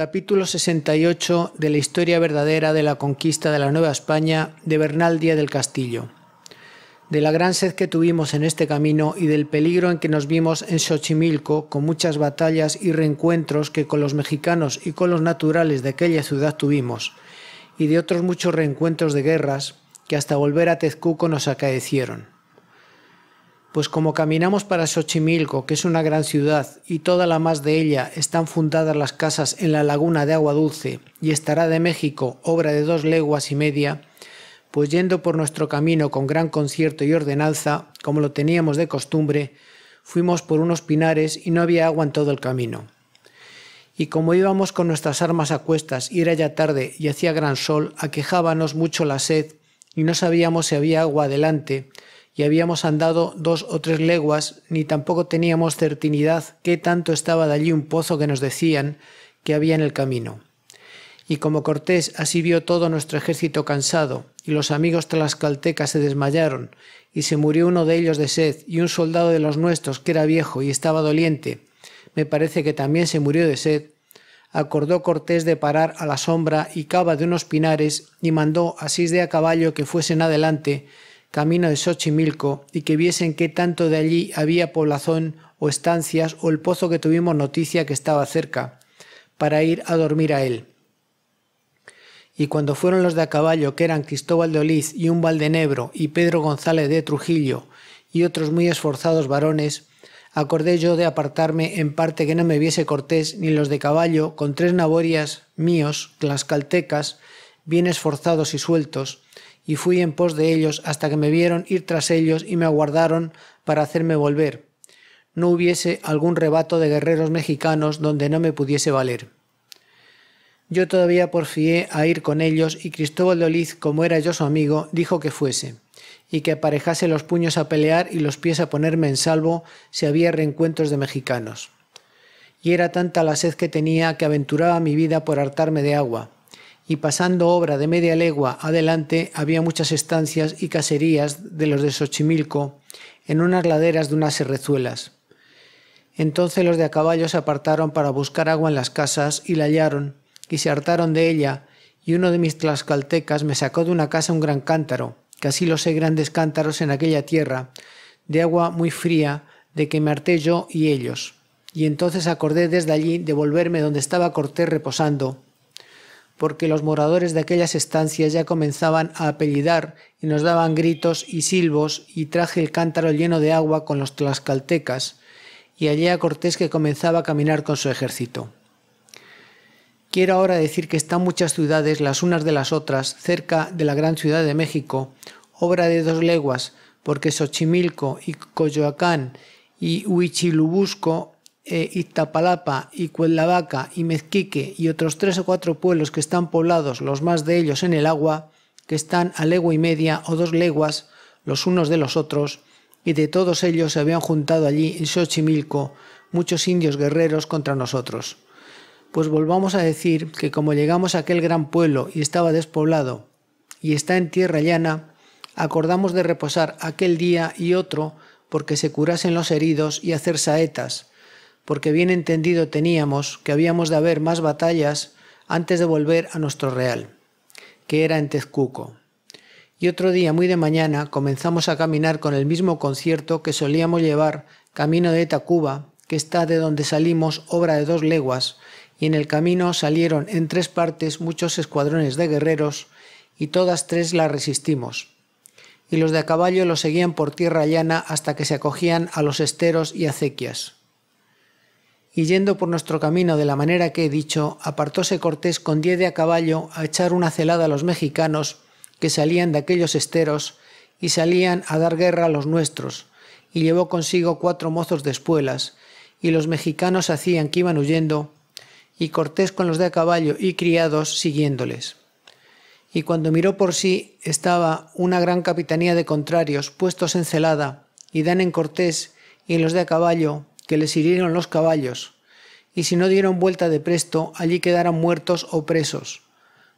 Capítulo 68 de la historia verdadera de la conquista de la Nueva España de Bernal Díaz del Castillo. De la gran sed que tuvimos en este camino y del peligro en que nos vimos en Xochimilco con muchas batallas y reencuentros que con los mexicanos y con los naturales de aquella ciudad tuvimos, y de otros muchos reencuentros de guerras que hasta volver a Tezcuco nos acaecieron. Pues como caminamos para Xochimilco, que es una gran ciudad, y toda la más de ella están fundadas las casas en la laguna de agua dulce, y estará de México obra de dos leguas y media, pues yendo por nuestro camino con gran concierto y ordenanza, como lo teníamos de costumbre, fuimos por unos pinares y no había agua en todo el camino. Y como íbamos con nuestras armas a cuestas y era ya tarde y hacía gran sol, aquejábanos mucho la sed y no sabíamos si había agua adelante, y habíamos andado dos o tres leguas, ni tampoco teníamos certinidad qué tanto estaba de allí un pozo que nos decían que había en el camino. Y como Cortés así vio todo nuestro ejército cansado, y los amigos tlaxcaltecas se desmayaron, y se murió uno de ellos de sed, y un soldado de los nuestros, que era viejo y estaba doliente, me parece que también se murió de sed, acordó Cortés de parar a la sombra y cava de unos pinares, y mandó a seis de a caballo que fuesen adelante, camino de Xochimilco y que viesen qué tanto de allí había población o estancias o el pozo que tuvimos noticia que estaba cerca, para ir a dormir a él. Y cuando fueron los de a caballo, que eran Cristóbal de Oliz y un Valdenebro y Pedro González de Trujillo y otros muy esforzados varones, acordé yo de apartarme en parte que no me viese Cortés ni los de caballo con tres naborias míos, tlascaltecas bien esforzados y sueltos, y fui en pos de ellos hasta que me vieron ir tras ellos y me aguardaron para hacerme volver. No hubiese algún rebato de guerreros mexicanos donde no me pudiese valer. Yo todavía porfié a ir con ellos y Cristóbal de Oliz, como era yo su amigo, dijo que fuese, y que aparejase los puños a pelear y los pies a ponerme en salvo si había reencuentros de mexicanos. Y era tanta la sed que tenía que aventuraba mi vida por hartarme de agua, y pasando obra de media legua adelante había muchas estancias y caserías de los de Xochimilco en unas laderas de unas serrezuelas. Entonces los de a caballo se apartaron para buscar agua en las casas y la hallaron y se hartaron de ella y uno de mis tlaxcaltecas me sacó de una casa un gran cántaro, que así los sé grandes cántaros en aquella tierra, de agua muy fría, de que me harté yo y ellos. Y entonces acordé desde allí de volverme donde estaba Cortés reposando, porque los moradores de aquellas estancias ya comenzaban a apellidar y nos daban gritos y silbos y traje el cántaro lleno de agua con los tlaxcaltecas, y allí a Cortés que comenzaba a caminar con su ejército. Quiero ahora decir que están muchas ciudades las unas de las otras cerca de la gran ciudad de México, obra de dos leguas, porque Xochimilco y Coyoacán y Huichilubusco eh, Iztapalapa y Cuelavaca y Mezquique y otros tres o cuatro pueblos que están poblados, los más de ellos en el agua, que están a legua y media o dos leguas los unos de los otros, y de todos ellos se habían juntado allí en Xochimilco muchos indios guerreros contra nosotros. Pues volvamos a decir que como llegamos a aquel gran pueblo y estaba despoblado, y está en tierra llana, acordamos de reposar aquel día y otro porque se curasen los heridos y hacer saetas, porque bien entendido teníamos que habíamos de haber más batallas antes de volver a nuestro real, que era en Tezcuco. Y otro día, muy de mañana, comenzamos a caminar con el mismo concierto que solíamos llevar camino de Tacuba, que está de donde salimos obra de dos leguas, y en el camino salieron en tres partes muchos escuadrones de guerreros, y todas tres las resistimos. Y los de a caballo los seguían por tierra llana hasta que se acogían a los esteros y acequias y yendo por nuestro camino de la manera que he dicho, apartóse Cortés con diez de a caballo a echar una celada a los mexicanos que salían de aquellos esteros y salían a dar guerra a los nuestros, y llevó consigo cuatro mozos de espuelas, y los mexicanos hacían que iban huyendo, y Cortés con los de a caballo y criados siguiéndoles. Y cuando miró por sí, estaba una gran capitanía de contrarios puestos en celada, y dan en Cortés y en los de a caballo, que les hirieron los caballos, y si no dieron vuelta de presto, allí quedaron muertos o presos.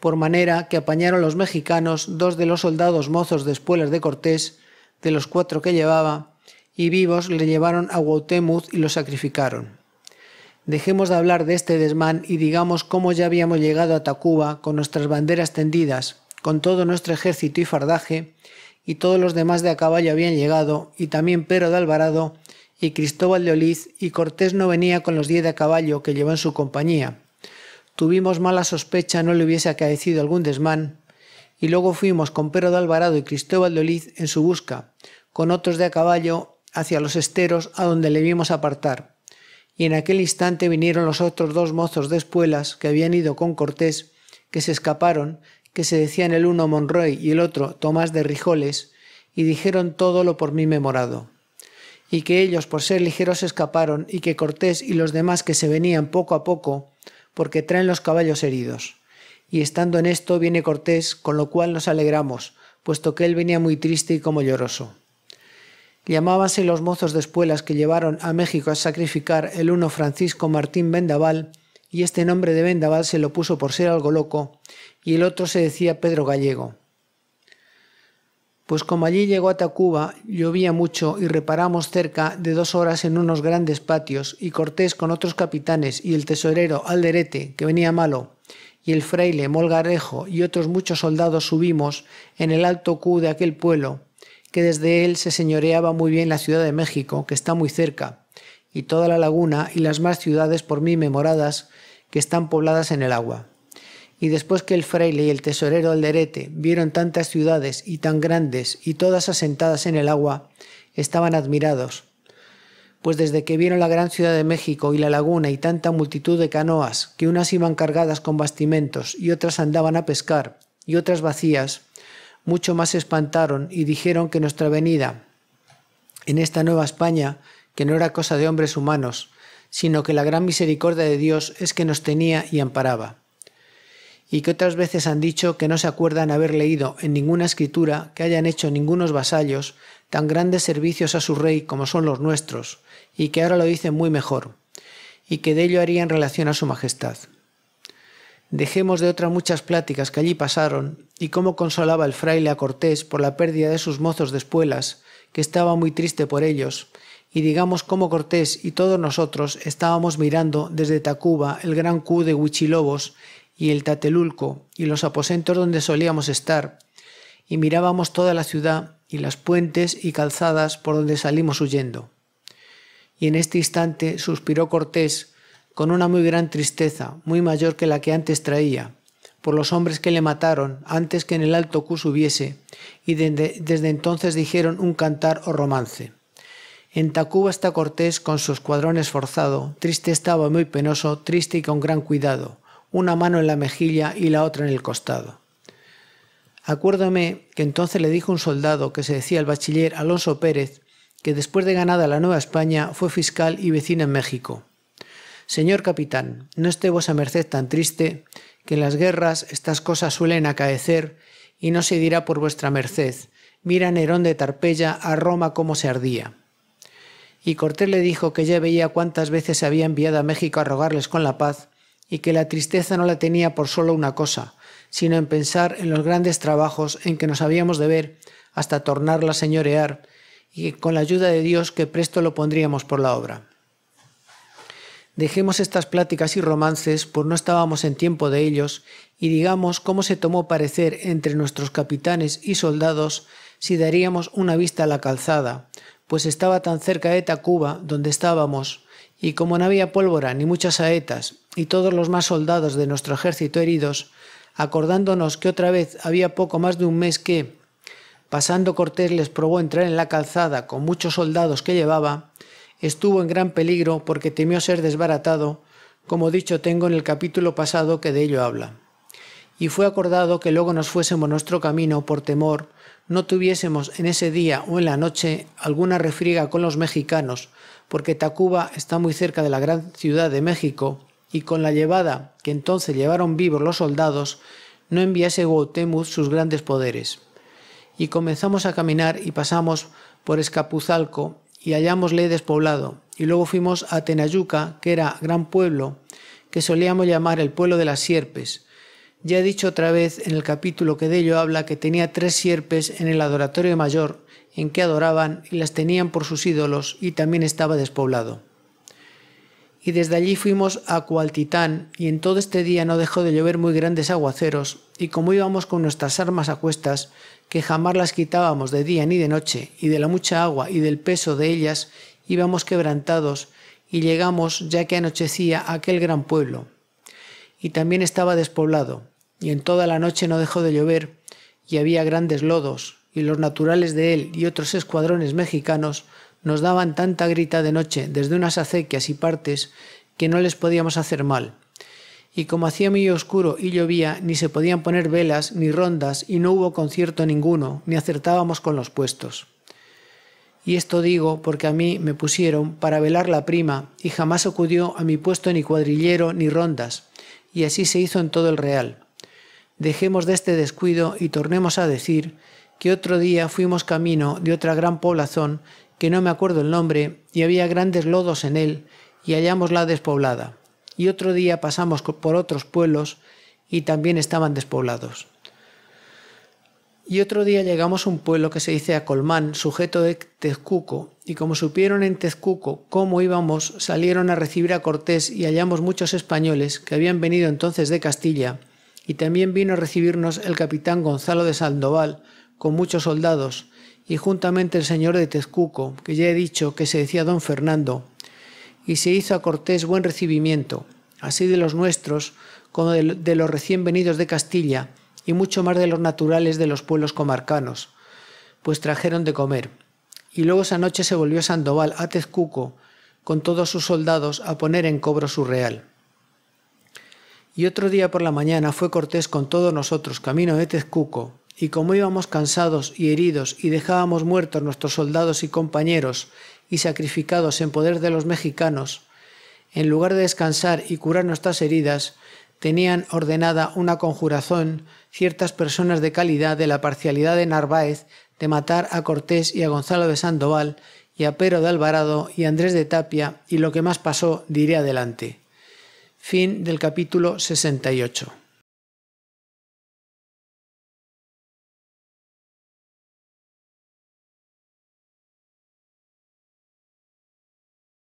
Por manera que apañaron los mexicanos dos de los soldados mozos de espuelas de Cortés, de los cuatro que llevaba, y vivos le llevaron a Guautemuz y lo sacrificaron. Dejemos de hablar de este desmán y digamos cómo ya habíamos llegado a Tacuba con nuestras banderas tendidas, con todo nuestro ejército y fardaje, y todos los demás de a caballo habían llegado, y también Pedro de Alvarado y Cristóbal de Oliz, y Cortés no venía con los diez de a caballo que llevó en su compañía. Tuvimos mala sospecha no le hubiese acaecido algún desmán, y luego fuimos con Pedro de Alvarado y Cristóbal de Oliz en su busca, con otros de a caballo hacia los esteros a donde le vimos apartar. Y en aquel instante vinieron los otros dos mozos de espuelas que habían ido con Cortés, que se escaparon, que se decían el uno Monroy y el otro Tomás de Rijoles, y dijeron todo lo por mí memorado y que ellos por ser ligeros escaparon y que Cortés y los demás que se venían poco a poco porque traen los caballos heridos. Y estando en esto viene Cortés, con lo cual nos alegramos, puesto que él venía muy triste y como lloroso. Llamábanse los mozos de espuelas que llevaron a México a sacrificar el uno Francisco Martín Vendaval, y este nombre de Vendaval se lo puso por ser algo loco, y el otro se decía Pedro Gallego pues como allí llegó a Tacuba, llovía mucho y reparamos cerca de dos horas en unos grandes patios, y Cortés con otros capitanes y el tesorero Alderete, que venía malo, y el fraile Molgarejo y otros muchos soldados subimos en el alto cu de aquel pueblo, que desde él se señoreaba muy bien la Ciudad de México, que está muy cerca, y toda la laguna y las más ciudades por mí memoradas, que están pobladas en el agua. Y después que el fraile y el tesorero Alderete vieron tantas ciudades y tan grandes y todas asentadas en el agua, estaban admirados. Pues desde que vieron la gran ciudad de México y la laguna y tanta multitud de canoas, que unas iban cargadas con bastimentos y otras andaban a pescar y otras vacías, mucho más se espantaron y dijeron que nuestra venida en esta Nueva España, que no era cosa de hombres humanos, sino que la gran misericordia de Dios es que nos tenía y amparaba y que otras veces han dicho que no se acuerdan haber leído en ninguna escritura que hayan hecho ningunos vasallos tan grandes servicios a su rey como son los nuestros, y que ahora lo dicen muy mejor, y que de ello harían relación a su majestad. Dejemos de otras muchas pláticas que allí pasaron, y cómo consolaba el fraile a Cortés por la pérdida de sus mozos de espuelas, que estaba muy triste por ellos, y digamos cómo Cortés y todos nosotros estábamos mirando desde Tacuba el gran cu de Huichilobos y el Tatelulco y los aposentos donde solíamos estar, y mirábamos toda la ciudad y las puentes y calzadas por donde salimos huyendo. Y en este instante suspiró Cortés con una muy gran tristeza, muy mayor que la que antes traía, por los hombres que le mataron antes que en el alto Cus hubiese, y desde entonces dijeron un cantar o romance. En Tacuba está Cortés con su escuadrón esforzado, triste estaba muy penoso, triste y con gran cuidado, una mano en la mejilla y la otra en el costado. Acuérdame que entonces le dijo un soldado que se decía el bachiller Alonso Pérez, que después de ganada la Nueva España fue fiscal y vecino en México. Señor capitán, no esté vuesa merced tan triste, que en las guerras estas cosas suelen acaecer y no se dirá por vuestra merced. Mira Nerón de Tarpeya a Roma cómo se ardía. Y Cortés le dijo que ya veía cuántas veces se había enviado a México a rogarles con la paz y que la tristeza no la tenía por solo una cosa, sino en pensar en los grandes trabajos en que nos habíamos de ver hasta tornarla a señorear, y con la ayuda de Dios que presto lo pondríamos por la obra. Dejemos estas pláticas y romances, pues no estábamos en tiempo de ellos, y digamos cómo se tomó parecer entre nuestros capitanes y soldados si daríamos una vista a la calzada, pues estaba tan cerca de Tacuba, donde estábamos, y como no había pólvora ni muchas saetas, y todos los más soldados de nuestro ejército heridos, acordándonos que otra vez había poco más de un mes que, pasando Cortés les probó entrar en la calzada con muchos soldados que llevaba, estuvo en gran peligro porque temió ser desbaratado, como dicho tengo en el capítulo pasado que de ello habla. Y fue acordado que luego nos fuésemos nuestro camino por temor no tuviésemos en ese día o en la noche alguna refriega con los mexicanos, porque Tacuba está muy cerca de la gran ciudad de México, y con la llevada que entonces llevaron vivos los soldados, no enviase Gautemuz sus grandes poderes. Y comenzamos a caminar y pasamos por Escapuzalco y hallámosle despoblado, y luego fuimos a Tenayuca, que era gran pueblo, que solíamos llamar el pueblo de las sierpes. Ya he dicho otra vez en el capítulo que de ello habla que tenía tres sierpes en el adoratorio mayor, en que adoraban y las tenían por sus ídolos, y también estaba despoblado y desde allí fuimos a Cualtitán y en todo este día no dejó de llover muy grandes aguaceros y como íbamos con nuestras armas a cuestas, que jamás las quitábamos de día ni de noche y de la mucha agua y del peso de ellas íbamos quebrantados y llegamos ya que anochecía aquel gran pueblo. Y también estaba despoblado y en toda la noche no dejó de llover y había grandes lodos y los naturales de él y otros escuadrones mexicanos nos daban tanta grita de noche desde unas acequias y partes que no les podíamos hacer mal. Y como hacía muy oscuro y llovía, ni se podían poner velas ni rondas y no hubo concierto ninguno, ni acertábamos con los puestos. Y esto digo porque a mí me pusieron para velar la prima y jamás acudió a mi puesto ni cuadrillero ni rondas, y así se hizo en todo el real. Dejemos de este descuido y tornemos a decir que otro día fuimos camino de otra gran poblazón que no me acuerdo el nombre, y había grandes lodos en él, y hallámosla despoblada. Y otro día pasamos por otros pueblos, y también estaban despoblados. Y otro día llegamos a un pueblo que se dice Acolmán, sujeto de Tezcuco, y como supieron en Tezcuco cómo íbamos, salieron a recibir a Cortés y hallamos muchos españoles que habían venido entonces de Castilla, y también vino a recibirnos el capitán Gonzalo de Sandoval con muchos soldados, y juntamente el señor de Tezcuco, que ya he dicho que se decía don Fernando, y se hizo a Cortés buen recibimiento, así de los nuestros como de los recién venidos de Castilla, y mucho más de los naturales de los pueblos comarcanos, pues trajeron de comer. Y luego esa noche se volvió Sandoval a Tezcuco, con todos sus soldados, a poner en cobro su real. Y otro día por la mañana fue Cortés con todos nosotros camino de Tezcuco, y como íbamos cansados y heridos y dejábamos muertos nuestros soldados y compañeros y sacrificados en poder de los mexicanos, en lugar de descansar y curar nuestras heridas, tenían ordenada una conjuración ciertas personas de calidad de la parcialidad de Narváez de matar a Cortés y a Gonzalo de Sandoval y a Pero de Alvarado y Andrés de Tapia y lo que más pasó diré adelante. Fin del capítulo 68.